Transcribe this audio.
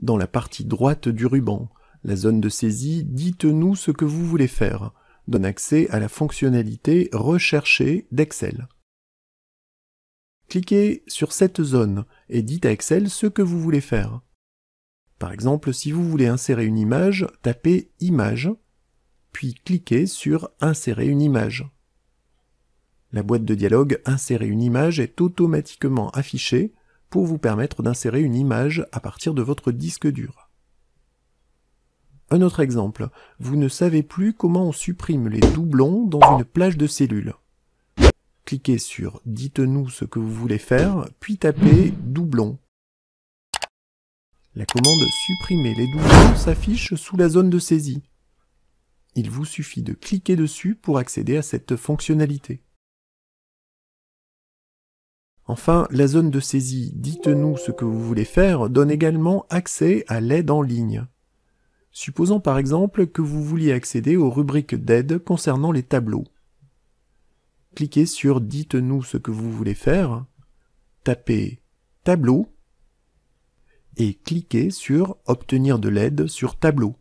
dans la partie droite du ruban, la zone de saisie Dites-nous ce que vous voulez faire donne accès à la fonctionnalité Rechercher » d'Excel. Cliquez sur cette zone et dites à Excel ce que vous voulez faire. Par exemple, si vous voulez insérer une image, tapez Image, puis cliquez sur Insérer une image. La boîte de dialogue Insérer une image est automatiquement affichée pour vous permettre d'insérer une image à partir de votre disque dur. Un autre exemple, vous ne savez plus comment on supprime les doublons dans une plage de cellules. Cliquez sur Dites-nous ce que vous voulez faire, puis tapez Doublons. La commande Supprimer les doublons s'affiche sous la zone de saisie. Il vous suffit de cliquer dessus pour accéder à cette fonctionnalité. Enfin, la zone de saisie Dites-nous ce que vous voulez faire donne également accès à l'aide en ligne. Supposons par exemple que vous vouliez accéder aux rubriques d'aide concernant les tableaux. Cliquez sur Dites-nous ce que vous voulez faire, tapez Tableau et cliquez sur Obtenir de l'aide sur Tableau.